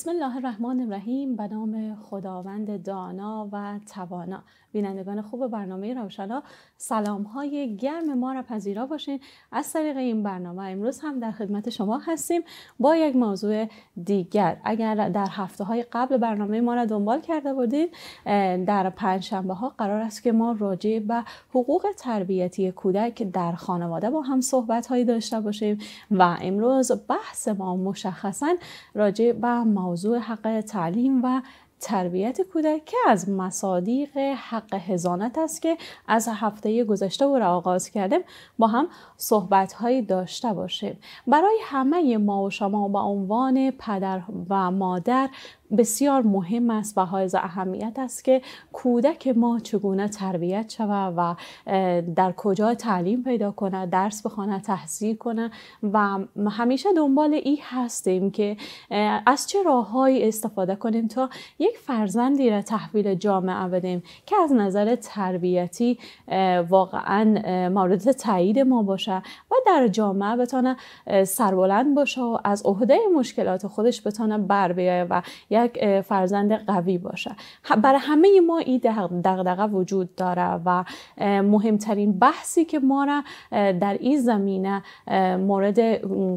بسم الله الرحمن الرحیم به نام خداوند دانا و توانا بینندگان خوب برنامه روشنا سلام های گرم ما را پذیرا باشین از طریق این برنامه امروز هم در خدمت شما هستیم با یک موضوع دیگر اگر در هفته های قبل برنامه ما را دنبال کرده بودین در پنج شنبه ها قرار است که ما راجع به حقوق تربیتی کودک در خانواده با هم صحبت هایی داشته باشیم و امروز بحث ما مشخصا راجع به موضوع حق تعلیم و تربیت کودک که از مصادیق حق هزانت است که از هفته گذشته او را آغاز کردیم با هم صحبت داشته باشیم برای همه ما و شما با عنوان پدر و مادر بسیار مهم است و حائز اهمیت است که کودک ما چگونه تربیت شود و در کجا تعلیم پیدا کنه درس بخواند تحصیل کنه و همیشه دنبال ای هستیم که از چه راههایی استفاده کنیم تا یک فرزندی را تحویل جامعه بدیم که از نظر تربیتی واقعا مورد تایید ما باشه و در جامعه بتانه سربلند باشه و از عهده مشکلات خودش بتانه بر بیایه و یک فرزند قوی باشه برای همه ما این دغدغه وجود داره و مهمترین بحثی که ما را در این زمینه مورد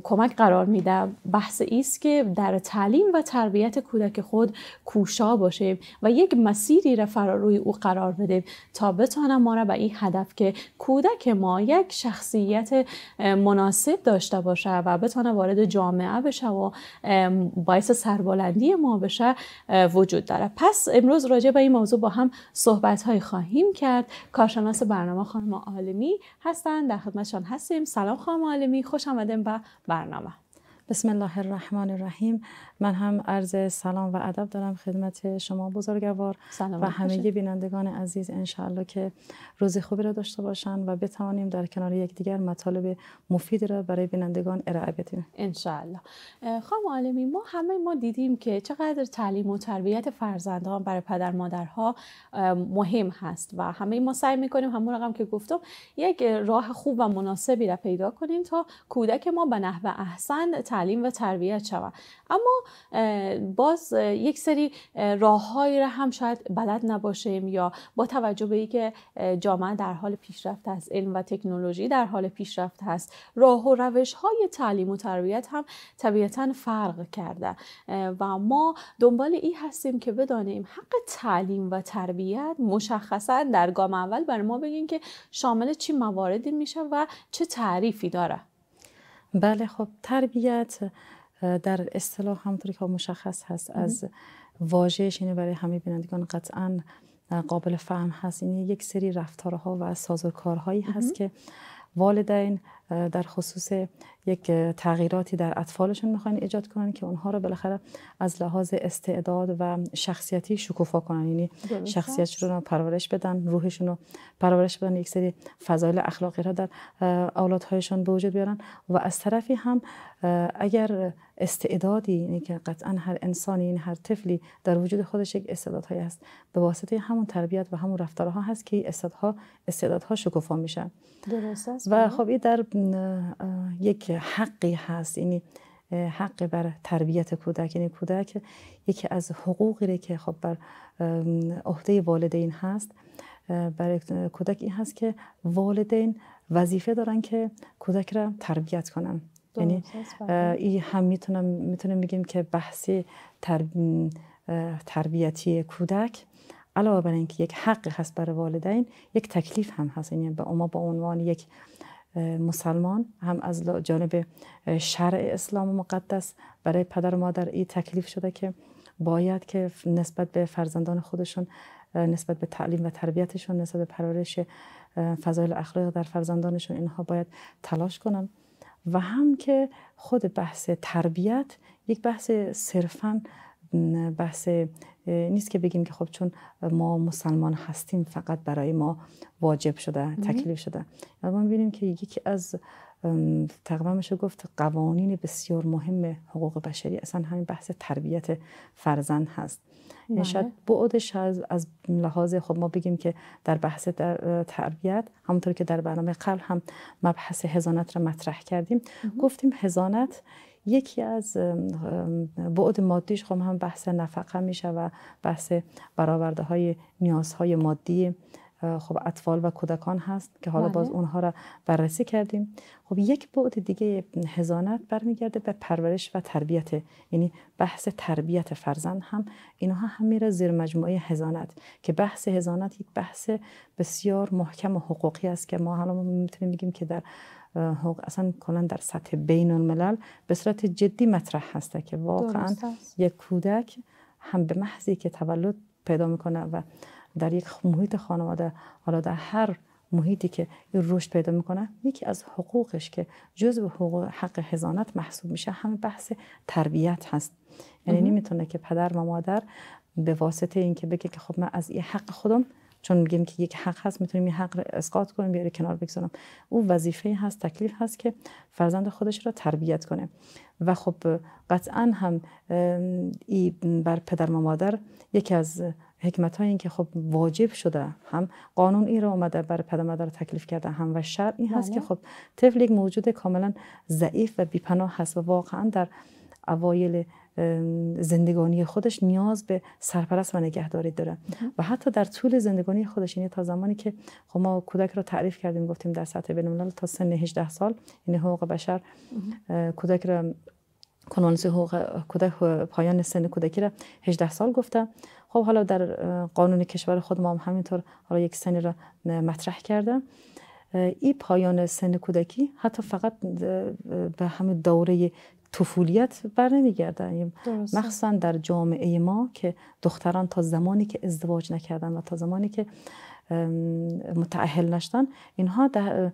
کمک قرار میده بحث ایست که در تعلیم و تربیت کودک خود کوشا باشیم و یک مسیری را فراروی روی او قرار بدیم تا بتانه ما را به این هدف که کودک ما یک شخصیت مناسب داشته باشه و بتانه وارد جامعه بشه و باعث سربلندی ما بشه وجود داره پس امروز راجع به این موضوع با هم صحبت های خواهیم کرد کارشناس برنامه خانم عالمی هستن در خدمتشان هستیم سلام خانم عالمی خوش آمدیم به برنامه بسم الله الرحمن الرحیم من هم عرض سلام و ادب دارم خدمت شما بزرگوار سلام و همه بینندگان عزیز انشاءالله که روز خوبی را داشته باشن و بتوانیم در کنار یکدیگر مطالب مفید را برای بینندگان ارائه بدیم انشاءالله خانم عالمی ما همه ما دیدیم که چقدر تعلیم و تربیت فرزندان برای پدر مادرها مهم هست و همه ما سعی میکنیم همون رقم که گفتم یک راه خوب و مناسبی را پیدا کنیم تا کودک ما به نحو احسن تعلیم و تربیت شود. اما باز یک سری راههایی را هم شاید بلد نباشیم یا با توجه به اینکه جامعه در حال پیشرفت است علم و تکنولوژی در حال پیشرفت هست راه و روش های تعلیم و تربیت هم طبیعتا فرق کرده و ما دنبال این هستیم که بدانیم حق تعلیم و تربیت مشخصا در گام اول برای ما بگیم که شامل چی مواردی میشه و چه تعریفی داره بله خب تربیت در اصطلاح همونطور که مشخص هست از واژهش اینه یعنی برای همه بینندگان قطعا قابل فهم هست این یک سری رفتارها و سازوکارهایی هست که والدین در خصوص یک تغییراتی در اطفالشون میخواین ایجاد کنن که اونها رو بالاخره از لحاظ استعداد و شخصیتی شکوفا کنن یعنی شخصیتشون رو پرورش بدن روحشون رو پرورش بدن یک سری فضایل اخلاقی را در اولادهایشون به وجود بیارن و از طرفی هم اگر استعدادی یعنی که قطعا هر انسانی این یعنی هر طفلی در وجود خودش یک استعدادهایی هست به واسطه همون تربیت و همون رفتارها هست که استعدادها شکوفا میشن درست و خب این در یک حقی هست یعنی حق بر تربیت کودک یعنی کودک یکی از حقوقی که خب بر عهده والدین هست برای کودک این هست که والدین وظیفه دارن که کودک را تربیت کنن یعنی این هم میتونم میتونم بگیم که بحث تربیتی کودک علاوه بر اینکه یک حق هست برای والدین یک تکلیف هم هست یعنی به ما به عنوان یک مسلمان هم از جانب شرع اسلام مقدس برای پدر و مادر ای تکلیف شده که باید که نسبت به فرزندان خودشون نسبت به تعلیم و تربیتشون نسبت به پرورش فضایل اخلاق در فرزندانشون اینها باید تلاش کنن و هم که خود بحث تربیت یک بحث صرفاً بحث نیست که بگیم که خب چون ما مسلمان هستیم فقط برای ما واجب شده تکلیف شده ما ببینیم که یکی از تقویم میشه گفت قوانین بسیار مهم حقوق بشری اصلا همین بحث تربیت فرزند هست بله. یعنی شاید بعدش از, از لحاظ خب ما بگیم که در بحث در تربیت همونطور که در برنامه قبل هم مبحث هزانت را مطرح کردیم گفتیم هزانت یکی از بعد مادیش خب هم بحث نفقه میشه و بحث برآورده های نیازهای مادی خب اطفال و کودکان هست که حالا باز بله. اونها را بررسی کردیم خب یک بعد دیگه هزانت برمیگرده به پرورش و تربیت یعنی بحث تربیت فرزند هم اینها هم میره زیر مجموعه هزانت که بحث هزانت یک بحث بسیار محکم و حقوقی است که ما حالا میتونیم بگیم که در حقوق اصلا کلا در سطح بین الملل به صورت جدی مطرح هسته که واقعا یک کودک هم به محضی که تولد پیدا میکنه و در یک محیط خانواده حالا در هر محیطی که رشد پیدا میکنه یکی از حقوقش که به حقوق حق حضانت محسوب میشه همه بحث تربیت هست یعنی نمیتونه که پدر و مادر به واسطه اینکه بگه که خب من از این حق خودم چون میگیم که یک حق هست میتونیم این حق رو اسقاط کنیم بیاری کنار بگذارم او وظیفه هست تکلیف هست که فرزند خودش را تربیت کنه و خب قطعا هم ای بر پدر و مادر یکی از حکمت های این که خب واجب شده هم قانون این را اومده بر پدر مادر تکلیف کرده هم و شرط این هست بله. که خب طفل یک موجود کاملا ضعیف و بیپناه هست و واقعا در اوایل زندگانی خودش نیاز به سرپرست و نگهداری داره و حتی در طول زندگانی خودش یعنی تا زمانی که خب ما کودک را تعریف کردیم گفتیم در سطح بین تا سن 18 سال یعنی حقوق بشر کودک را کنونسی حقوق کودک پایان سن کودکی را 18 سال گفته خب حالا در قانون کشور خود ما هم همینطور حالا یک سنی را مطرح کرده این پایان سن کودکی حتی فقط به همه دوره طفولیت بر نمیگردن مخصوصا در جامعه ما که دختران تا زمانی که ازدواج نکردن و تا زمانی که متعهل نشدن اینها در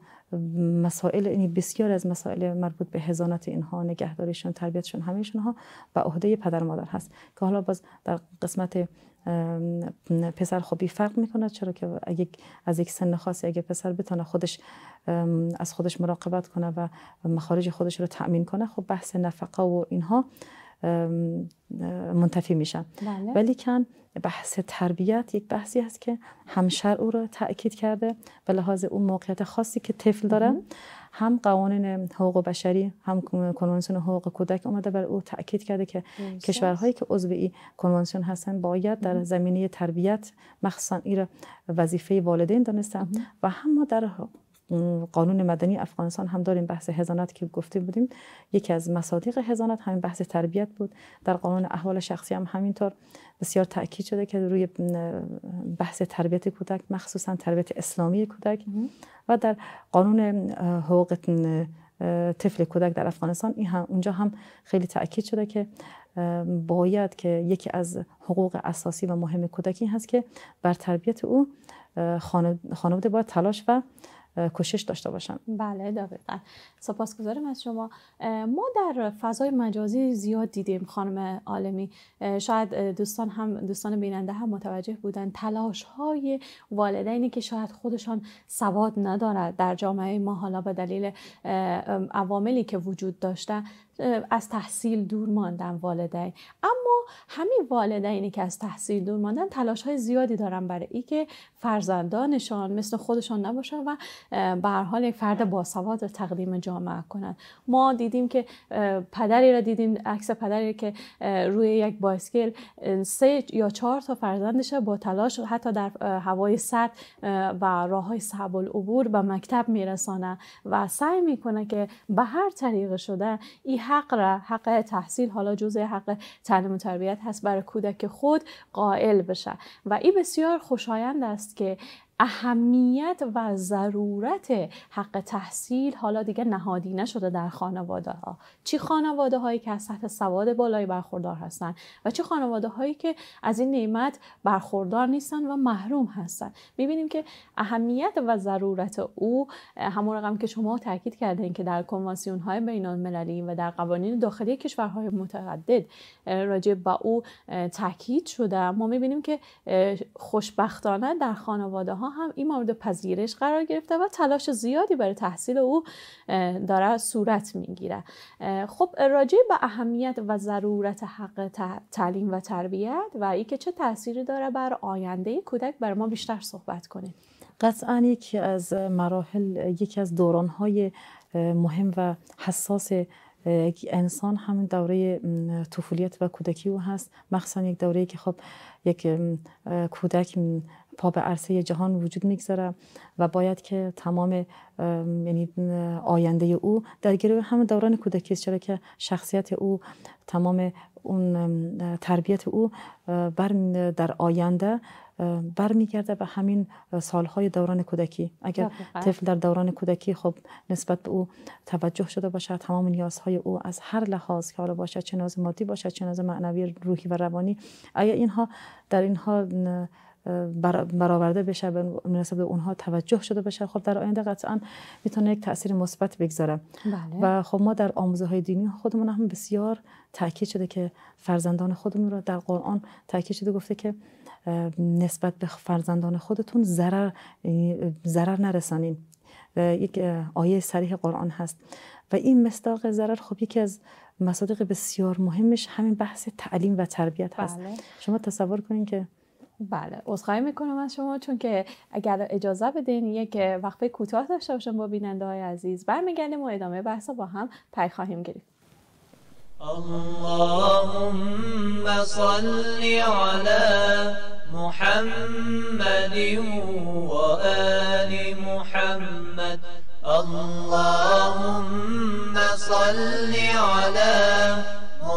مسائل این یعنی بسیار از مسائل مربوط به هزانت اینها نگهداریشون تربیتشون همیشون ها به عهده پدر مادر هست که حالا باز در قسمت پسر خوبی فرق میکنه چرا که اگه از یک سن خاصی اگه پسر بتونه خودش از خودش مراقبت کنه و مخارج خودش رو تأمین کنه خب بحث نفقه و اینها منتفی میشن ولیکن بله. ولی کن بحث تربیت یک بحثی هست که همشر او رو تأکید کرده به لحاظ اون موقعیت خاصی که طفل داره هم قوانین حقوق بشری هم کنوانسیون حقوق کودک اومده بر او تاکید کرده که کشورهایی که عضو این کنوانسیون هستن باید در زمینه تربیت مخصوصا این را وظیفه والدین دانستن و هم در قانون مدنی افغانستان هم داریم بحث هزانت که گفته بودیم یکی از مصادیق هزانت همین بحث تربیت بود در قانون احوال شخصی هم همینطور بسیار تاکید شده که روی بحث تربیت کودک مخصوصا تربیت اسلامی کودک و در قانون حقوق طفل کودک در افغانستان این هم اونجا هم خیلی تاکید شده که باید که یکی از حقوق اساسی و مهم کودکی هست که بر تربیت او خانواده باید تلاش و کوشش داشته باشن بله دقیقا سپاسگزارم از شما ما در فضای مجازی زیاد دیدیم خانم عالمی شاید دوستان هم دوستان بیننده هم متوجه بودن تلاش های والدینی که شاید خودشان سواد ندارد در جامعه ما حالا به دلیل عواملی که وجود داشته از تحصیل دور ماندن والدین اما همین والدینی که از تحصیل دور ماندن تلاش های زیادی دارن برای که فرزندانشان مثل خودشان نباشن و به حال یک فرد باسواد را تقدیم جامعه کنند ما دیدیم که پدری را دیدیم عکس پدری که روی یک بایسکل سه یا چهار تا فرزندش با تلاش حتی در هوای سرد و راه های صعب العبور به مکتب میرسانه و سعی میکنه که به هر طریق شده این حق را حق تحصیل حالا جزء حق تعلیم و تربیت هست برای کودک خود قائل بشه و این بسیار خوشایند است که اهمیت و ضرورت حق تحصیل حالا دیگه نهادی نشده در خانواده ها چی خانواده هایی که از سطح سواد بالایی برخوردار هستن و چه خانواده هایی که از این نعمت برخوردار نیستن و محروم هستند میبینیم که اهمیت و ضرورت او همون رقم که شما تاکید کردین که در کنوانسیون های بین المللی و در قوانین داخلی کشورهای متعدد راجع به او تاکید شده ما میبینیم که خوشبختانه در خانواده هم این مورد پذیرش قرار گرفته و تلاش زیادی برای تحصیل او داره صورت میگیره خب راجع به اهمیت و ضرورت حق تعلیم و تربیت و که چه تاثیری داره بر آینده کودک بر ما بیشتر صحبت کنیم قطعا یکی از مراحل یکی از دورانهای مهم و حساس انسان همین دوره طفولیت و کودکی او هست مخصوصا یک دوره که خب یک کودک پا به عرصه جهان وجود میگذاره و باید که تمام یعنی آینده او در گروه همه دوران کودکی است چرا که شخصیت او تمام اون تربیت او بر در آینده برمیگرده به همین سالهای دوران کودکی اگر طفل در دوران کودکی خب نسبت به او توجه شده باشه تمام نیازهای او از هر لحاظ که حالا باشه چه مادی باشه چه معنوی روحی و روانی اگر اینها در اینها برآورده بشه به اونها توجه شده بشه خب در آینده قطعا میتونه یک تاثیر مثبت بگذاره بله. و خب ما در آموزه های دینی خودمون هم بسیار تاکید شده که فرزندان خودمون را در قرآن تاکید شده گفته که نسبت به فرزندان خودتون ضرر ضرر نرسانین یک آیه صریح قرآن هست و این مصداق ضرر خب یکی از مصادیق بسیار مهمش همین بحث تعلیم و تربیت هست بله. شما تصور کنین که بله اصخایی میکنم از شما چون که اگر اجازه بدین یک وقفه کوتاه داشته باشم با بیننده های عزیز برمیگردیم و ادامه بحث با هم پی خواهیم گرفت اللهم صل على محمد و آل محمد اللهم صل على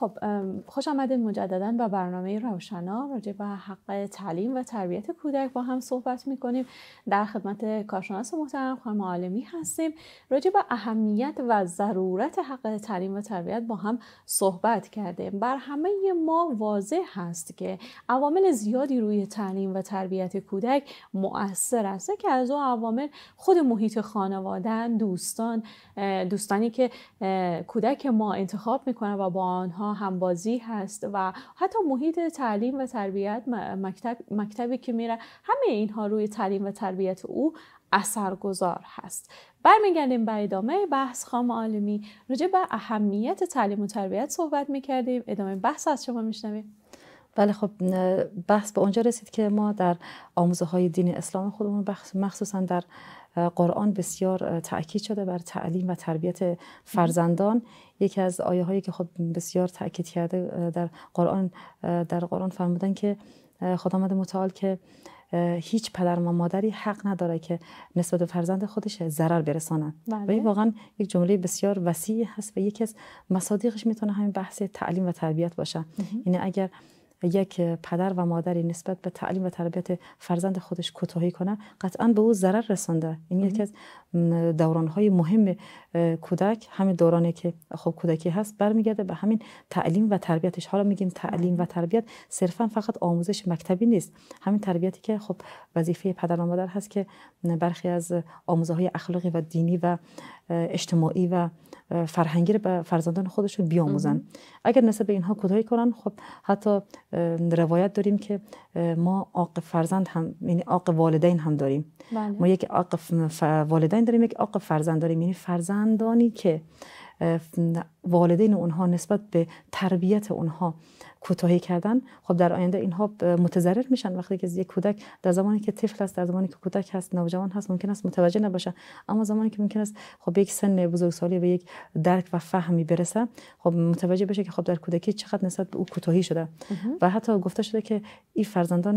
خب خوش آمدید مجددا به برنامه روشنا راجع به حق تعلیم و تربیت کودک با هم صحبت میکنیم در خدمت کارشناس محترم خانم عالمی هستیم راجع به اهمیت و ضرورت حق تعلیم و تربیت با هم صحبت کردیم بر همه ما واضح هست که عوامل زیادی روی تعلیم و تربیت کودک مؤثر است که از او عوامل خود محیط خانواده دوستان دوستانی که کودک ما انتخاب میکنه و با آنها همبازی هست و حتی محیط تعلیم و تربیت مکتب، مکتبی که میره همه اینها روی تعلیم و تربیت او اثرگذار هست برمیگردیم به ادامه بحث خام عالمی راجع به اهمیت تعلیم و تربیت صحبت میکردیم ادامه بحث از شما میشنویم بله خب بحث به اونجا رسید که ما در آموزه های دین اسلام خودمون مخصوصا در قرآن بسیار تاکید شده بر تعلیم و تربیت فرزندان یکی از آیه هایی که خب بسیار تاکید کرده در قرآن در قرآن فرمودن که خداوند متعال که هیچ پدر و مادری حق نداره که نسبت به فرزند خودش ضرر برسانن و این بله. واقعا یک جمله بسیار وسیع هست و یکی از مصادیقش میتونه همین بحث تعلیم و تربیت باشه یعنی اگر یک پدر و مادری نسبت به تعلیم و تربیت فرزند خودش کوتاهی کنه قطعا به او ضرر رسانده این یعنی یکی از دورانهای مهم کودک همین دورانی که خب کودکی هست برمیگرده به همین تعلیم و تربیتش حالا میگیم تعلیم و تربیت صرفا فقط آموزش مکتبی نیست همین تربیتی که خب وظیفه پدر و مادر هست که برخی از آموزه های اخلاقی و دینی و اجتماعی و فرهنگی رو به فرزندان خودشون بیاموزن اگر نسبت به اینها کدایی کنن خب حتی روایت داریم که ما آق فرزند هم یعنی عاق والدین هم داریم بله. ما یک عاق والدین داریم یک آق فرزند داریم یعنی فرزندانی که والدین اونها نسبت به تربیت اونها کوتاهی کردن خب در آینده اینها متضرر میشن وقتی که یک کودک در زمانی که طفل است در زمانی که کودک هست نوجوان هست ممکن است متوجه نباشه اما زمانی که ممکن است خب یک سن بزرگسالی به یک درک و فهمی برسه خب متوجه بشه که خب در کودکی چقدر نسبت به او کوتاهی شده و حتی گفته شده که این فرزندان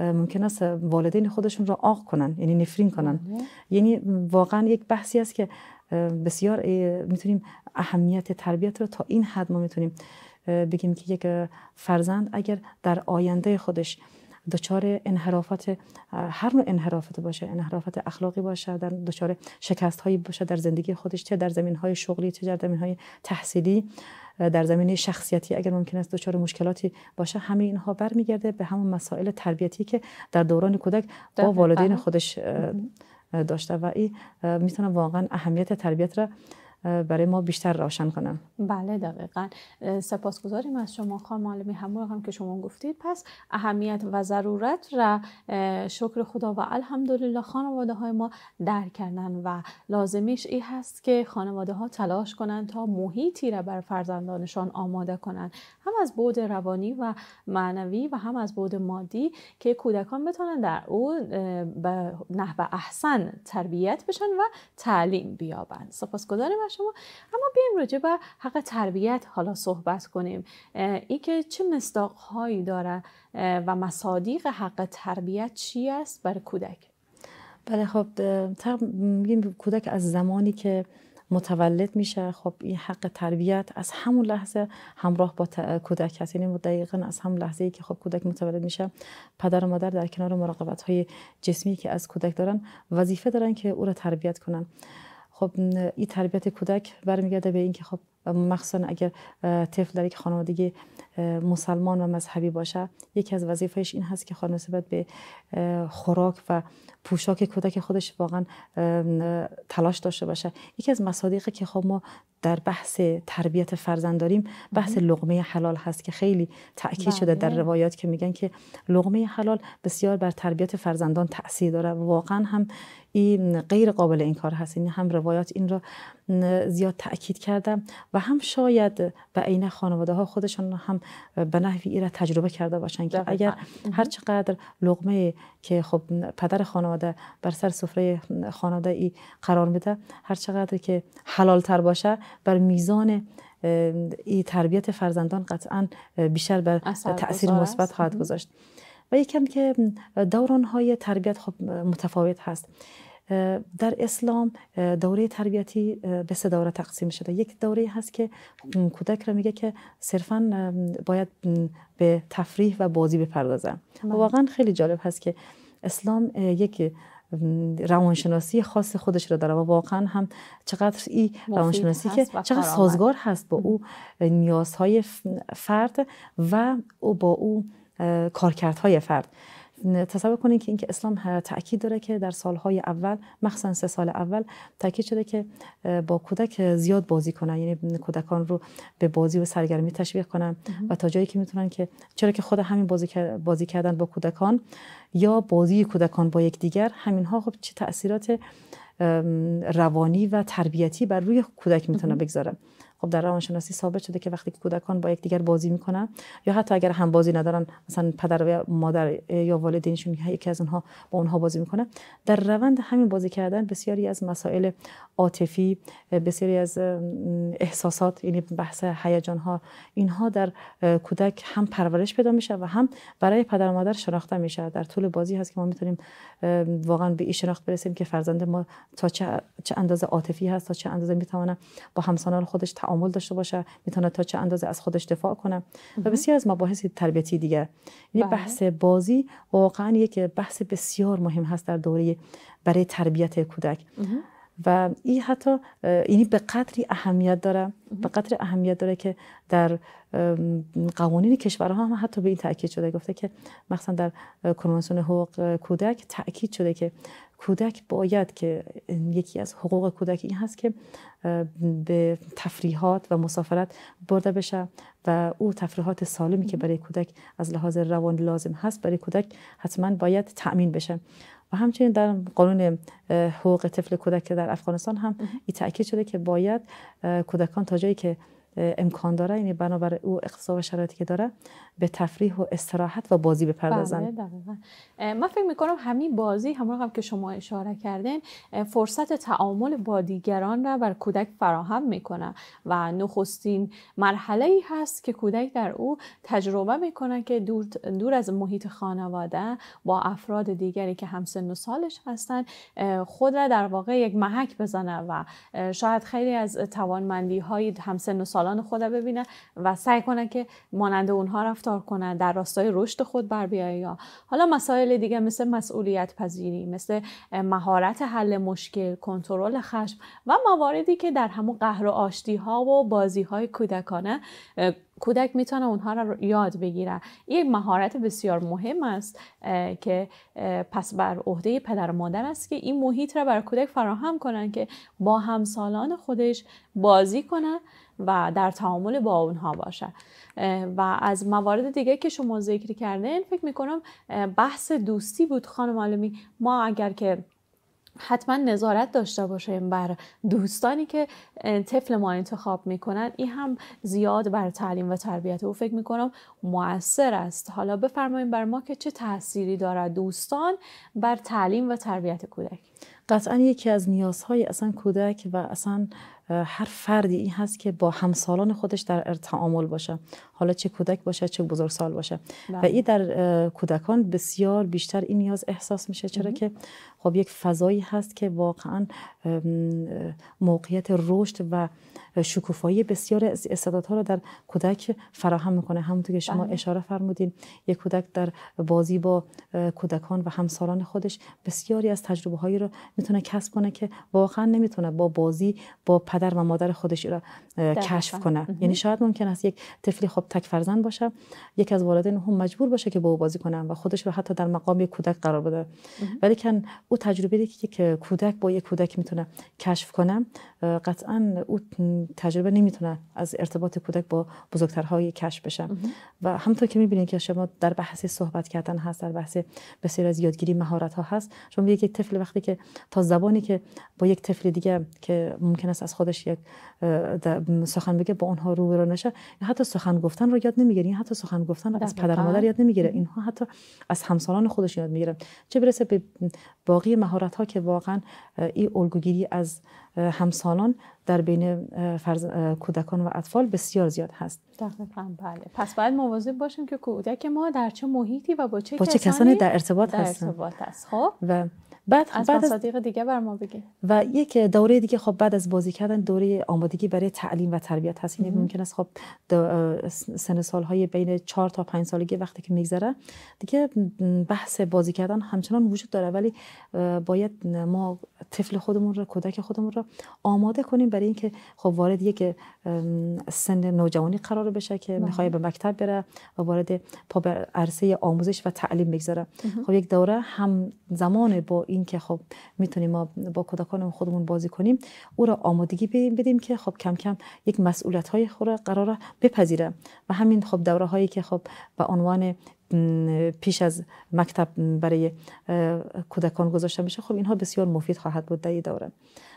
ممکن است والدین خودشون را آق کنن یعنی نفرین کنن یعنی واقعا یک بحثی است که بسیار میتونیم اهمیت تربیت رو تا این حد ما میتونیم بگیم که یک فرزند اگر در آینده خودش دچار انحرافات هر نوع انحرافات باشه انحرافات اخلاقی باشه در دچار شکست هایی باشه در زندگی خودش چه در زمین های شغلی چه در زمین های تحصیلی در زمینه شخصیتی اگر ممکن است دچار مشکلاتی باشه همه اینها برمیگرده به همون مسائل تربیتی که در دوران کودک با والدین خودش داشته و این میتونه واقعا اهمیت تربیت را برای ما بیشتر روشن کنم بله دقیقا سپاسگزاریم از شما خانم معلمی همون هم که شما گفتید پس اهمیت و ضرورت را شکر خدا و الحمدلله خانواده های ما درک کردن و لازمیش ای هست که خانواده ها تلاش کنند تا محیطی را بر فرزندانشان آماده کنند هم از بعد روانی و معنوی و هم از بعد مادی که کودکان بتونن در او به نحو احسن تربیت بشن و تعلیم بیابند سپاسگزاریم از شما اما بیایم راجع به حق تربیت حالا صحبت کنیم که چه مصداق هایی داره و مصادیق حق تربیت چی است برای کودک بله خب کودک از زمانی که متولد میشه خب این حق تربیت از همون لحظه همراه با کودک هست یعنی دقیقا از همون لحظه ای که خب کودک متولد میشه پدر و مادر در کنار مراقبت های جسمی که از کودک دارن وظیفه دارن که او را تربیت کنن خب این تربیت کودک برمیگرده به اینکه خب مخصوصا اگر طفل در یک خانوادگی مسلمان و مذهبی باشه یکی از وظیفهش این هست که خانواده نسبت به خوراک و پوشاک کودک خودش واقعا تلاش داشته باشه یکی از مصادیقی که خب ما در بحث تربیت فرزند داریم بحث لغمه حلال هست که خیلی تاکید شده در بله. روایات که میگن که لغمه حلال بسیار بر تربیت فرزندان تاثیر داره واقعا هم این غیر قابل انکار هست این یعنی هم روایات این را زیاد تاکید کردم و هم شاید به عین خانواده ها خودشان هم به نحوی ایره تجربه کرده باشند. که اگر هر چقدر لغمه که خب پدر خانواده بر سر سفره خانواده ای قرار میده هر چقدر که حلال تر باشه بر میزان ای تربیت فرزندان قطعا بیشتر بر تاثیر مثبت خواهد گذاشت و یکم که دوران های تربیت خب متفاوت هست در اسلام دوره تربیتی به سه دوره تقسیم شده یک دوره هست که کودک را میگه که صرفا باید به تفریح و بازی و بله. خب، واقعا خیلی جالب هست که اسلام یک روانشناسی خاص خودش را داره و واقعا هم چقدر این روانشناسی که چقدر سازگار هست با او نیازهای فرد و با او کارکردهای فرد تصور کنید که اینکه اسلام تاکید داره که در سالهای اول مخصوصا سه سال اول تاکید شده که با کودک زیاد بازی کنن یعنی کودکان رو به بازی و سرگرمی تشویق کنن و تا جایی که میتونن که چرا که خود همین بازی, کردن با کودکان یا بازی کودکان با یکدیگر همینها خب چه تاثیرات روانی و تربیتی بر روی کودک میتونه بگذاره خب در روانشناسی ثابت شده که وقتی که کودکان با یکدیگر بازی میکنن یا حتی اگر هم بازی ندارن مثلا پدر و مادر یا والدینشون یکی از اونها با اونها بازی میکنه در روند همین بازی کردن بسیاری از مسائل عاطفی بسیاری از احساسات یعنی بحث هیجان ها اینها در کودک هم پرورش پیدا میشه و هم برای پدر و مادر شناخته میشه در طول بازی هست که ما میتونیم واقعا به این شناخت برسیم که فرزند ما تا چه, اندازه عاطفی هست تا چه اندازه میتونه با همسانان خودش تعامل داشته باشه میتونه تا چه اندازه از خودش دفاع کنه و بسیار از مباحث تربیتی دیگه یعنی بله. بحث بازی واقعا یک بحث بسیار مهم هست در دوره برای تربیت کودک و این حتی اینی به قدری اهمیت داره به قدر اهمیت داره که در قوانین کشورها هم حتی به این تاکید شده گفته که مخصوصا در کنوانسیون حقوق کودک تاکید شده که کودک باید که یکی از حقوق کودک این هست که به تفریحات و مسافرت برده بشه و او تفریحات سالمی که برای کودک از لحاظ روان لازم هست برای کودک حتما باید تأمین بشه و همچنین در قانون حقوق طفل کودک در افغانستان هم این تاکید شده که باید کودکان تا جایی که امکان داره یعنی بنابر او اقتصاد و شرایطی که داره به تفریح و استراحت و بازی بپردازن بله من فکر میکنم همین بازی همون هم که شما اشاره کردین فرصت تعامل با دیگران را بر کودک فراهم میکنه و نخستین مرحله ای هست که کودک در او تجربه میکنه که دور, دور از محیط خانواده با افراد دیگری که همسن و سالش هستن خود را در واقع یک محک بزنه و شاید خیلی از توانمندی های همسن و سال خود خدا ببینه و سعی کنه که مانند اونها رفتار کنه در راستای رشد خود بر بیایه یا حالا مسائل دیگه مثل مسئولیت پذیری مثل مهارت حل مشکل کنترل خشم و مواردی که در همون قهر و آشتی ها و بازی های کودکانه کودک میتونه اونها رو یاد بگیره یک مهارت بسیار مهم است که پس بر عهده پدر و مادر است که این محیط را بر کودک فراهم کنن که با همسالان خودش بازی کنه و در تعامل با اونها باشه و از موارد دیگه که شما ذکر کردین فکر میکنم بحث دوستی بود خانم عالمی ما اگر که حتما نظارت داشته باشیم بر دوستانی که طفل ما انتخاب میکنن این هم زیاد بر تعلیم و تربیت او فکر میکنم موثر است حالا بفرماییم بر ما که چه تأثیری دارد دوستان بر تعلیم و تربیت کودک قطعا یکی از نیازهای اصلا کودک و اصلا هر فردی این هست که با همسالان خودش در تعامل باشه حالا چه کودک باشه چه بزرگسال باشه و بله. این در کودکان بسیار بیشتر این نیاز احساس میشه چرا که خب یک فضایی هست که واقعا موقعیت رشد و شکوفایی بسیار از استعدادها رو در کودک فراهم میکنه همونطور که شما بله. اشاره فرمودین یک کودک در بازی با کودکان و همسالان خودش بسیاری از تجربه هایی رو میتونه کسب کنه که واقعا نمیتونه با بازی با پدر و مادر خودش را کشف کنه یعنی شاید ممکن است یک طفلی خب تک فرزند باشه یک از والدین هم مجبور باشه که با او بازی کنه و خودش رو حتی در مقام یک کودک قرار بده ولی کن او تجربه که که کودک با یک کودک میتونه کشف کنه قطعا او تجربه نمیتونه از ارتباط کودک با بزرگترهای کشف بشه و همطور که میبینید که شما در بحث صحبت کردن هست در بحث بسیار از یادگیری مهارت ها هست شما یک طفل وقتی که تا زبانی که با یک طفل دیگه که ممکن است از خود خودش یک سخن بگه با آنها رو نشه حتی سخن گفتن رو یاد نمیگیره حتی سخن گفتن رو از پدر مادر یاد نمیگیره اینها حتی از همسالان خودش یاد میگیره چه برسه به باقی مهارت ها که واقعا این الگوگیری از همسالان در بین فرز... کودکان و اطفال بسیار زیاد هست دقیقاً بله پس باید مواظب باشیم که کودک ما در چه محیطی و با چه, با چه کسانی, در ارتباط, در ارتباط هست خب و بعد بعد دیگه بر ما بگی و یک دوره دیگه خب بعد از بازی کردن دوره آمادگی برای تعلیم و تربیت هست یعنی ممکن است خب سن سالهای بین چهار تا 5 سالگی وقتی که میگذره دیگه بحث بازی کردن همچنان وجود داره ولی باید ما طفل خودمون رو کودک خودمون رو آماده کنیم برای اینکه خب وارد یک سن نوجوانی قرار بشه که بله. میخوای به مکتب بره و وارد پا به عرصه آموزش و تعلیم بگذاره خب یک دوره هم زمان با اینکه خب میتونیم ما با کودکان خودمون بازی کنیم او را آمادگی بدیم, بدیم که خب کم کم یک مسئولیت های خود قرار بپذیره و همین خب دوره هایی که خب به عنوان پیش از مکتب برای کودکان گذاشته میشه خب اینها بسیار مفید خواهد بود در این دوره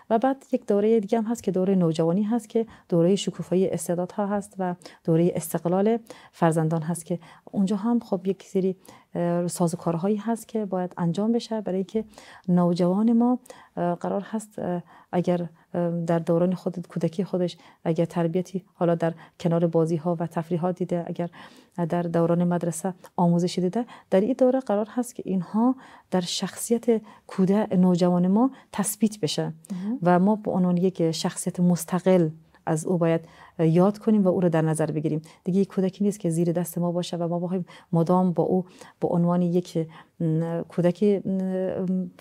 و بعد یک دوره دیگه هم هست که دوره نوجوانی هست که دوره شکوفایی استعدادها هست و دوره استقلال فرزندان هست که اونجا هم خب یک سری سازوکارهایی هست که باید انجام بشه برای که نوجوان ما قرار هست اگر در دوران خود کودکی خودش اگر تربیتی حالا در کنار بازی ها و تفریح ها دیده اگر در دوران مدرسه آموزش دیده در این دوره قرار هست که اینها در شخصیت کودک نوجوان ما تثبیت بشه و ما به عنوان یک شخصیت مستقل از او باید یاد کنیم و او را در نظر بگیریم دیگه یک کودکی نیست که زیر دست ما باشه و ما بخوایم مدام با او به عنوان یک کودکی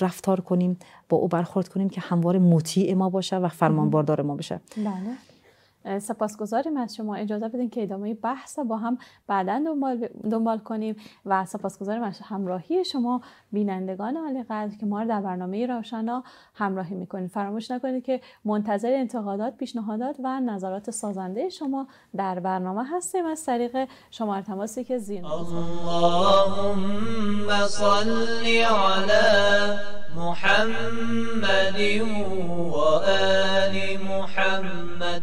رفتار کنیم با او برخورد کنیم که همواره مطیع ما باشه و فرمانبردار ما باشه بله. سپاسگزاریم از شما اجازه بدین که ادامه بحث با هم بعدا دنبال, کنیم و سپاسگزاریم از همراهی شما بینندگان عالی قدر که ما رو در برنامه روشنا همراهی میکنید فراموش نکنید که منتظر انتقادات پیشنهادات و نظرات سازنده شما در برنامه هستیم از طریق شماره تماسی که زیر اللهم صل محمد و آل محمد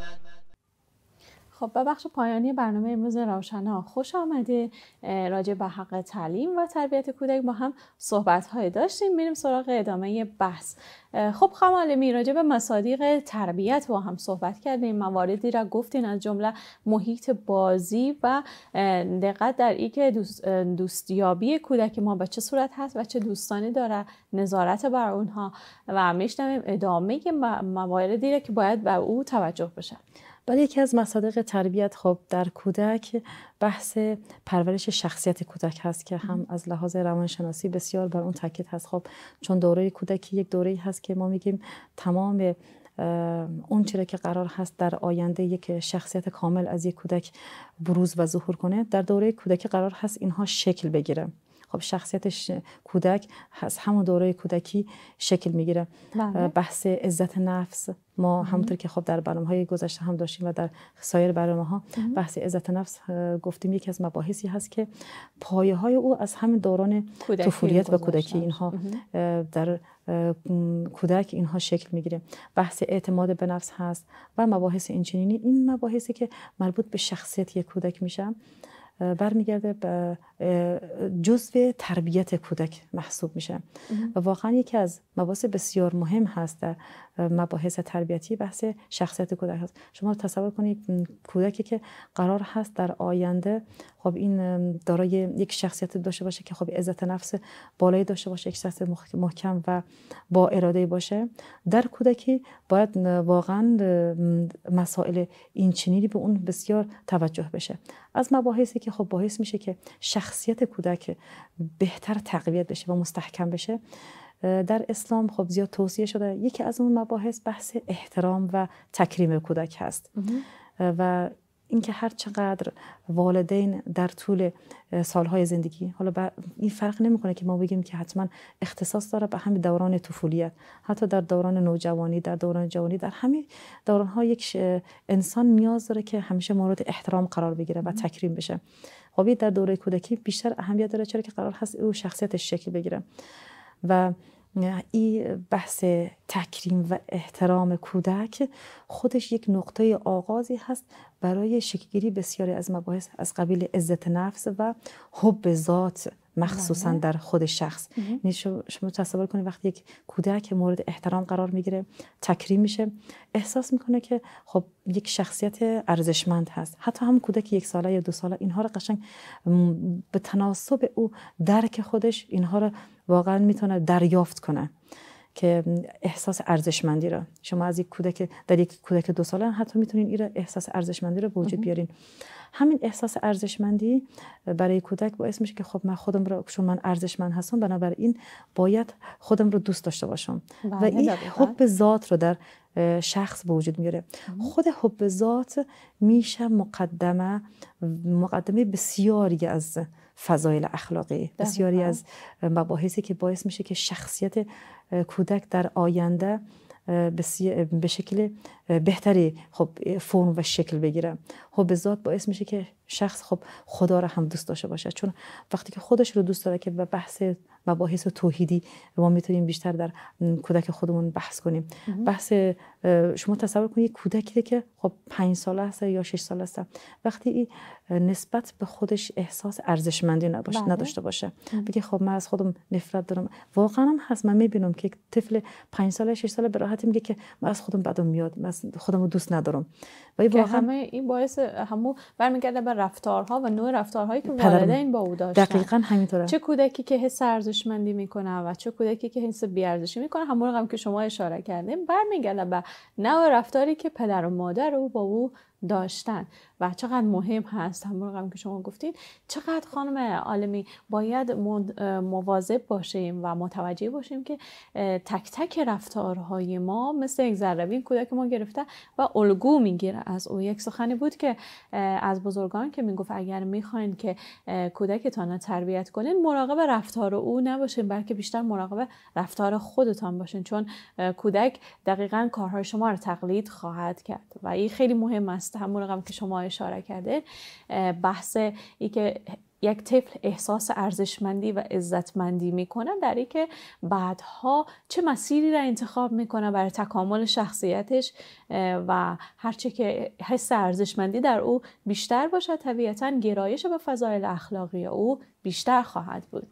خب به بخش پایانی برنامه امروز روشنا خوش آمده راجع به حق تعلیم و تربیت کودک با هم صحبت های داشتیم میریم سراغ ادامه بحث خب خانم راجع به مصادیق تربیت با هم صحبت کردیم مواردی را گفتین از جمله محیط بازی و دقت در که دوست دوستیابی کودک ما به چه صورت هست و چه دوستانی داره نظارت بر اونها و میشنویم ادامه مواردی را که باید به او توجه بشه ولی یکی از مصادق تربیت خب در کودک بحث پرورش شخصیت کودک هست که هم از لحاظ روانشناسی بسیار بر اون تاکید هست خب چون دوره کودکی یک دوره هست که ما میگیم تمام اون چیره که قرار هست در آینده یک شخصیت کامل از یک کودک بروز و ظهور کنه در دوره کودکی قرار هست اینها شکل بگیره خب شخصیت کودک از همون دوره کودکی شکل میگیره بله. بحث عزت نفس ما همونطور که خب در برنامه های گذشته هم داشتیم و در سایر برنامه ها بحث عزت نفس گفتیم یکی از مباحثی هست که پایه های او از همین دوران طفولیت و کودکی اینها در کودک اینها شکل میگیره بحث اعتماد به نفس هست و مباحث اینچنینی این مباحثی که مربوط به شخصیت یک کودک میشه برمیگرده به جزو تربیت کودک محسوب میشه و واقعا یکی از مباحث بسیار مهم هست مباحث تربیتی بحث شخصیت کودک هست شما تصور کنید کودکی که قرار هست در آینده خب این دارای یک شخصیت داشته باشه که خب عزت نفس بالایی داشته باشه یک شخص محکم و با اراده باشه در کودکی باید واقعا مسائل این چنینی به اون بسیار توجه بشه از مباحثی که خب باعث میشه که شخصیت کودک بهتر تقویت بشه و مستحکم بشه در اسلام خب زیاد توصیه شده یکی از اون مباحث بحث احترام و تکریم کودک هست و اینکه هر چقدر والدین در طول سالهای زندگی حالا این فرق نمیکنه که ما بگیم که حتما اختصاص داره به همین دوران طفولیت حتی در دوران نوجوانی در دوران جوانی در همه دورانها یک انسان نیاز داره که همیشه مورد احترام قرار بگیره و تکریم بشه خب در دوره کودکی بیشتر اهمیت داره چرا که قرار هست او شخصیتش شکل بگیره و این بحث تکریم و احترام کودک خودش یک نقطه آغازی هست برای شکلگیری بسیاری از مباحث از قبیل عزت نفس و حب ذات مخصوصا بله. در خود شخص یعنی شما تصور کنید وقتی یک کودک مورد احترام قرار میگیره تکریم میشه احساس میکنه که خب یک شخصیت ارزشمند هست حتی هم کودک یک ساله یا دو ساله اینها رو قشنگ به تناسب او درک خودش اینها رو واقعا میتونه دریافت کنه که احساس ارزشمندی را شما از یک کودک در یک کودک دو ساله حتی میتونین این را احساس ارزشمندی را به وجود بیارین همین احساس ارزشمندی برای کودک باعث میشه که خب من خودم را چون من ارزشمند هستم بنابراین باید خودم رو دوست داشته باشم بله، و این حب ذات رو در شخص به وجود میاره خود حب ذات میشه مقدمه مقدمه بسیاری از فضایل اخلاقی بسیاری از مباحثی که باعث میشه که شخصیت کودک e, در آینده e, به e, شکل بهتری خب فرم و شکل بگیره خب به ذات باعث میشه که شخص خب خدا را هم دوست داشته باشه چون وقتی که خودش رو دوست داره که به بحث مباحث توحیدی ما میتونیم بیشتر در کودک خودمون بحث کنیم بحث شما تصور کنید یک کودکی که خب پنج ساله است یا شش ساله است وقتی این نسبت به خودش احساس ارزشمندی بله. نداشته باشه بگه خب من از خودم نفرت دارم واقعا هم هست من میبینم که یک طفل پنج ساله شش ساله به راحتی میگه که من از خودم بدم میاد من خودم رو دوست ندارم و هم... همه این باعث همو برمیگرده به رفتارها و نوع رفتارهایی که والدین با او داشتن دقیقا همینطوره چه کودکی که حس ارزشمندی میکنه و چه کودکی که حس بیارزشی میکنه همون رقم که شما اشاره کردیم برمیگرده به نوع رفتاری که پدر و مادر او با او داشتن و چقدر مهم هست همون رقم که شما گفتین چقدر خانم عالمی باید مواظب باشیم و متوجه باشیم که تک تک رفتارهای ما مثل یک ذره کودک ما گرفته و الگو میگیره از او یک سخنی بود که از بزرگان که میگفت اگر میخواین که کودکتان رو تربیت کنین مراقب رفتار او نباشین بلکه بیشتر مراقب رفتار خودتان باشین چون کودک دقیقا کارهای شما رو تقلید خواهد کرد و این خیلی مهم است همون رقم که شما اشاره کرده بحث ای که یک طفل احساس ارزشمندی و عزتمندی میکنه در ای که بعدها چه مسیری را انتخاب میکنه برای تکامل شخصیتش و هرچه که حس ارزشمندی در او بیشتر باشد طبیعتا گرایش به فضایل اخلاقی او بیشتر خواهد بود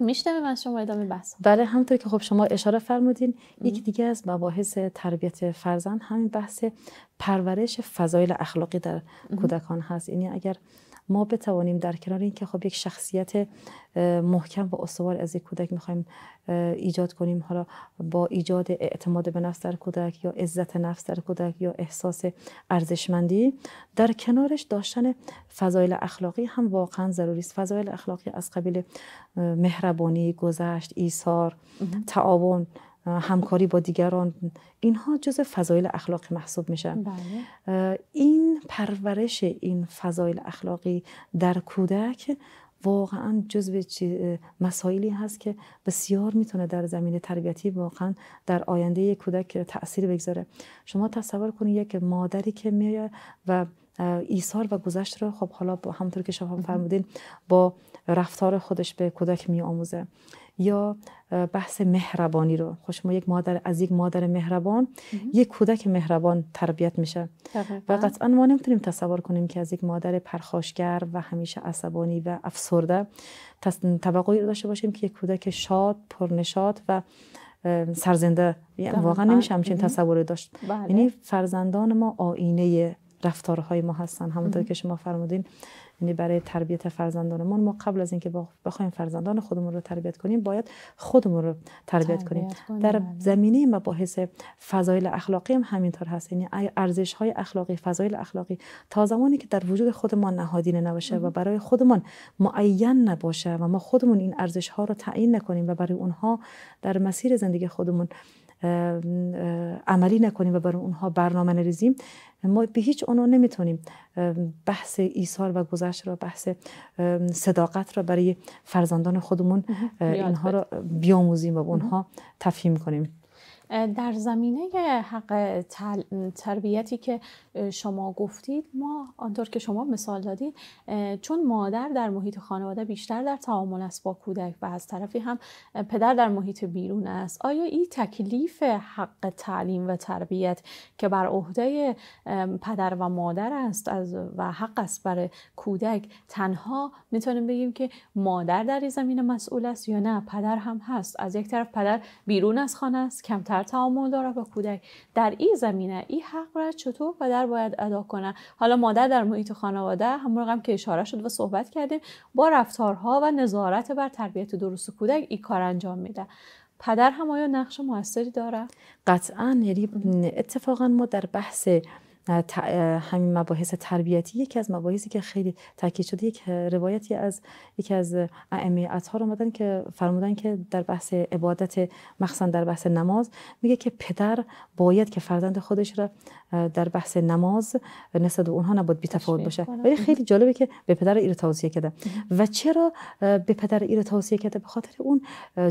میشنویم من شما ادامه بحث بله همطور که خب شما اشاره فرمودین یکی دیگه از مباحث تربیت فرزند همین بحث پرورش فضایل اخلاقی در کودکان هست یعنی اگر ما بتوانیم در کنار اینکه خب یک شخصیت محکم و استوار از یک کودک میخوایم ایجاد کنیم حالا با ایجاد اعتماد به نفس در کودک یا عزت نفس در کودک یا احساس ارزشمندی در کنارش داشتن فضایل اخلاقی هم واقعا ضروری است فضایل اخلاقی از قبیل مهربانی گذشت ایثار تعاون همکاری با دیگران اینها جز فضایل اخلاقی محسوب میشن بله. این پرورش این فضایل اخلاقی در کودک واقعا جزو مسائلی هست که بسیار میتونه در زمینه تربیتی واقعا در آینده کودک تاثیر بگذاره شما تصور کنید یک مادری که میاد و ایثار و گذشت رو خب حالا با که شما فرمودین با رفتار خودش به کودک می یا بحث مهربانی رو خوش خب ما یک مادر از یک مادر مهربان یک کودک مهربان تربیت میشه و قطعا ما نمیتونیم تصور کنیم که از یک مادر پرخاشگر و همیشه عصبانی و افسرده توقعی رو داشته باشیم که یک کودک شاد پرنشاد و سرزنده یعنی واقعا نمیشه همچین تصوری داشت بله. یعنی فرزندان ما آینه رفتارهای ما هستن همونطور که شما فرمودین یعنی برای تربیت فرزندانمون ما قبل از اینکه بخوایم فرزندان خودمون رو تربیت کنیم باید خودمون رو تربیت, کنیم در بله. زمینه مباحث فضایل اخلاقی هم همینطور هست یعنی ارزش های اخلاقی فضایل اخلاقی تا زمانی که در وجود خودمان نهادینه نباشه و برای خودمان معین نباشه و ما خودمون این ارزش ها رو تعیین نکنیم و برای اونها در مسیر زندگی خودمون عملی نکنیم و برای اونها برنامه نریزیم ما به هیچ عنوان نمیتونیم بحث ایثار و گذشت را بحث صداقت را برای فرزندان خودمون اینها را بیاموزیم و اونها تفهیم کنیم در زمینه حق تربیتی که شما گفتید ما آنطور که شما مثال دادید چون مادر در محیط خانواده بیشتر در تعامل است با کودک و از طرفی هم پدر در محیط بیرون است آیا این تکلیف حق تعلیم و تربیت که بر عهده پدر و مادر است از و حق است برای کودک تنها میتونیم بگیم که مادر در این زمینه مسئول است یا نه پدر هم هست از یک طرف پدر بیرون از خانه است کمتر تعامل داره با کودک در این زمینه این حق را چطور پدر باید ادا کنه حالا مادر در محیط خانواده همون رقم که اشاره شد و صحبت کردیم با رفتارها و نظارت بر تربیت درست کودک این کار انجام میده پدر هم آیا نقش موثری داره قطعا یعنی اتفاقا ما در بحث همین مباحث تربیتی یکی از مباحثی که خیلی تاکید شده یک روایتی از یکی از ائمه اطهار آمدن که فرمودن که در بحث عبادت مخصوصا در بحث نماز میگه که پدر باید که فرزند خودش را در بحث نماز نسبت به اونها نباید بی‌تفاوت باشه ولی خیلی جالبه که به پدر ایر توصیه کرده و چرا به پدر ایر توصیه کرده به خاطر اون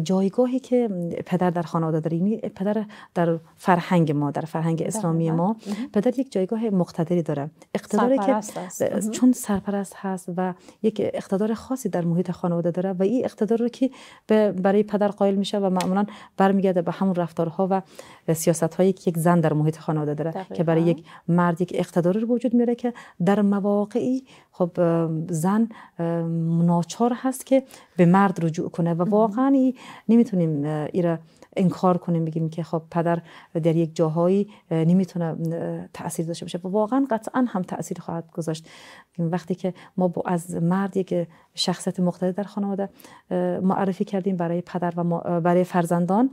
جایگاهی که پدر در خانواده داره یعنی پدر در فرهنگ ما در فرهنگ اسلامی ما پدر یک جای جایگاه مقتدری داره اقتداری که چون سرپرست هست و یک اقتدار خاصی در محیط خانواده داره و این اقتدار رو که برای پدر قائل میشه و معمولا برمیگرده به همون رفتارها و سیاست هایی که یک زن در محیط خانواده داره که برای یک مرد یک اقتدار رو وجود میاره که در مواقعی خب زن ناچار هست که به مرد رجوع کنه و واقعا نمیتونیم ایره انکار کنیم بگیم که خب پدر در یک جاهایی نمیتونه تاثیر داشته باشه و واقعا قطعا هم تاثیر خواهد گذاشت وقتی که ما با از مرد یک شخصیت مختلف در خانواده معرفی کردیم برای پدر و برای فرزندان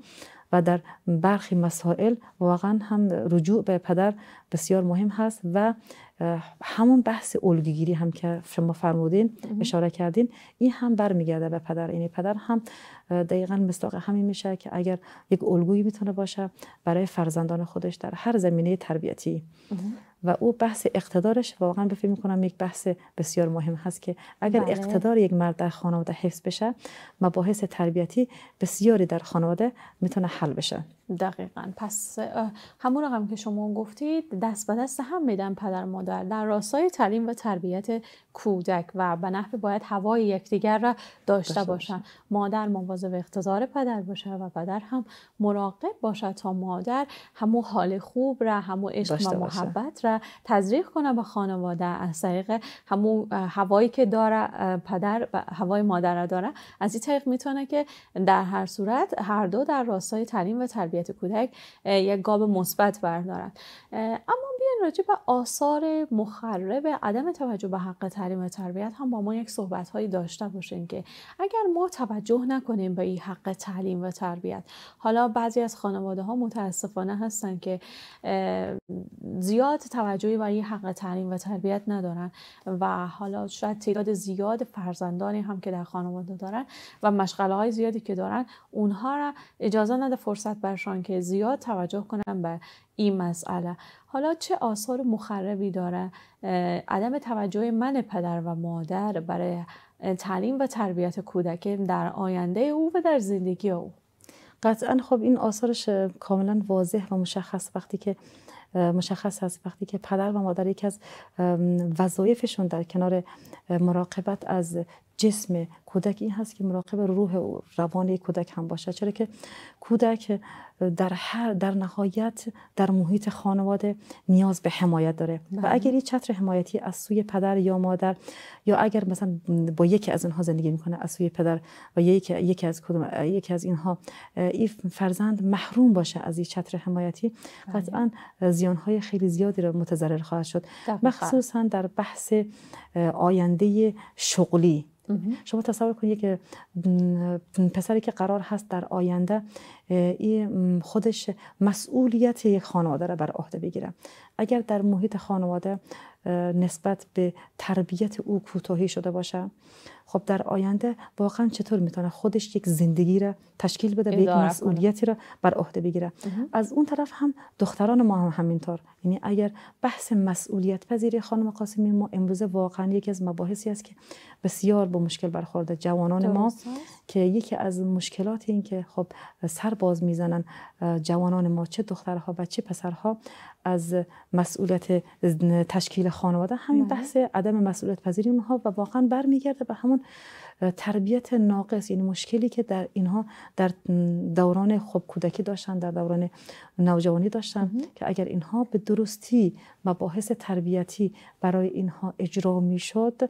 و در برخی مسائل واقعا هم رجوع به پدر بسیار مهم هست و همون بحث الگوگیری هم که شما فرمودین اشاره کردین این هم برمیگرده به پدر این یعنی پدر هم دقیقا مستاق همین میشه که اگر یک الگویی میتونه باشه برای فرزندان خودش در هر زمینه تربیتی و او بحث اقتدارش واقعا به فکر میکنم یک بحث بسیار مهم هست که اگر بله. اقتدار یک مرد در خانواده حفظ بشه مباحث تربیتی بسیاری در خانواده میتونه حل بشه دقیقا پس همون رقم که شما گفتید دست به دست هم میدن پدر مادر در راستای تعلیم و تربیت کودک و به نحو باید هوای یکدیگر را داشته, باشند باشن مادر مواظب اختزار پدر باشه و پدر هم مراقب باشه تا مادر همو حال خوب را همو عشق و محبت را تزریق کنه به خانواده از طریق همو هوایی که داره پدر هوای مادر را داره از این طریق میتونه که در هر صورت هر دو در راستای تعلیم و تربیت کودک یک گاب مثبت بردارن اما بیاین راجع به آثار مخرب عدم توجه به حق تعلیم و تربیت هم با ما یک صحبت هایی داشته باشین که اگر ما توجه نکنیم به این حق تعلیم و تربیت حالا بعضی از خانواده ها متاسفانه هستن که زیاد توجهی برای حق تعلیم و تربیت ندارن و حالا شاید تعداد زیاد فرزندانی هم که در خانواده دارن و مشغله های زیادی که دارن اونها را اجازه نده فرصت برشان که زیاد توجه کنن به این مسئله حالا چه آثار مخربی داره عدم توجه من پدر و مادر برای تعلیم و تربیت کودک در آینده او و در زندگی او قطعا خب این آثارش کاملا واضح و مشخص وقتی که مشخص هست وقتی که پدر و مادر یکی از وظایفشون در کنار مراقبت از جسم کودک این هست که مراقب روح و روان کودک هم باشه چرا که کودک در هر در نهایت در محیط خانواده نیاز به حمایت داره و بله. اگر این چتر حمایتی از سوی پدر یا مادر یا اگر مثلا با یکی از اینها زندگی میکنه از سوی پدر و یکی یکی از کدوم یکی از اینها این فرزند محروم باشه از این چتر حمایتی بله. قطعا زیانهای خیلی زیادی را متضرر خواهد شد مخصوصا در بحث آینده شغلی شما تصور کنید که پسری که قرار هست در آینده این خودش مسئولیت یک خانواده را بر عهده بگیره اگر در محیط خانواده نسبت به تربیت او کوتاهی شده باشه خب در آینده واقعا چطور میتونه خودش یک زندگی را تشکیل بده به یک مسئولیتی را بر عهده بگیره از اون طرف هم دختران ما هم همینطور یعنی اگر بحث مسئولیت پذیری خانم قاسمی ما امروزه واقعا یکی از مباحثی است که بسیار با مشکل برخورده جوانان ما که یکی از مشکلات این که خب سر باز میزنن جوانان ما چه دخترها و چه پسرها از مسئولیت تشکیل خانواده همین بله. بحث عدم مسئولیت پذیری اونها و واقعا برمیگرده به همون تربیت ناقص یعنی مشکلی که در اینها در دوران خوب کودکی داشتن در دوران نوجوانی داشتن که اگر اینها به درستی مباحث تربیتی برای اینها اجرا میشد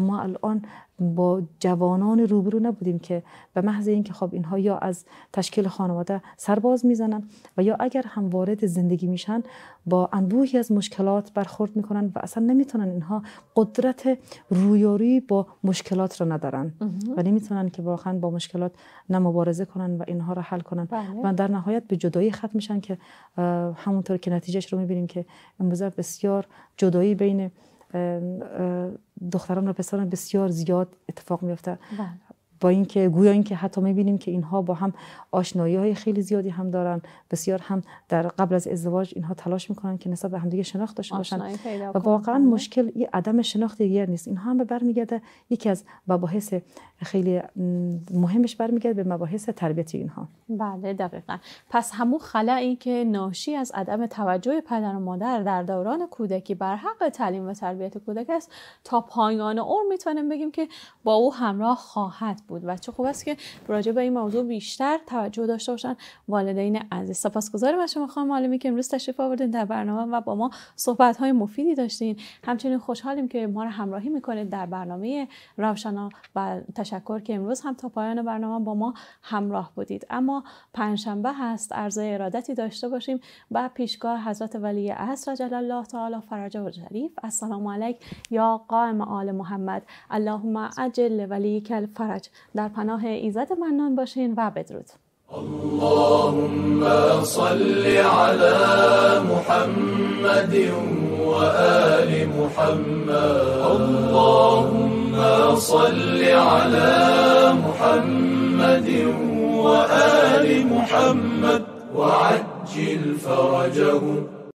ما الان با جوانان روبرو نبودیم که به محض اینکه خب اینها یا از تشکیل خانواده سرباز میزنن و یا اگر هم وارد زندگی میشن با انبوهی از مشکلات برخورد میکنن و اصلا نمیتونن اینها قدرت رویارویی با مشکلات را ندارن و نمیتونن که واقعا با مشکلات نمبارزه کنن و اینها را حل کنن بله. و در نهایت به جدایی ختم میشن که همونطور که نتیجهش رو میبینیم که امروز بسیار جدایی بین دختران و پسران بسیار زیاد اتفاق میفته بله. با اینکه گویا اینکه حتی میبینیم که اینها با هم آشنایی های خیلی زیادی هم دارن بسیار هم در قبل از ازدواج اینها تلاش میکنن که نسبت به همدیگه شناخت داشته باشن و واقعا آره. مشکل یه عدم شناخت دیگر نیست اینها هم به برمیگرده یکی از مباحث خیلی مهمش برمیگرده به مباحث تربیتی اینها بله دقیقا پس همون خلایی که ناشی از عدم توجه پدر و مادر در دوران کودکی بر حق تعلیم و تربیت کودک است تا پایان عمر میتونیم بگیم که با او همراه خواهد بود بود چه خوب است که راجع به این موضوع بیشتر توجه داشته باشن والدین عزیز سپاسگزارم از شما خانم معلمی که امروز تشریف آوردین در برنامه و با ما صحبت های مفیدی داشتین همچنین خوشحالیم که ما رو همراهی میکنید در برنامه روشنا و تشکر که امروز هم تا پایان برنامه با ما همراه بودید اما پنجشنبه هست ارزای ارادتی داشته باشیم و پیشگاه حضرت ولی عصر جل الله تعالی فرجه و شریف السلام علیک یا قائم آل محمد اللهم عجل ولی کل فرج در پناه ایزد منان باشین و بدرود اللهم صل على محمد آل محمد اللهم صل على محمد آل محمد وعجل فرجهم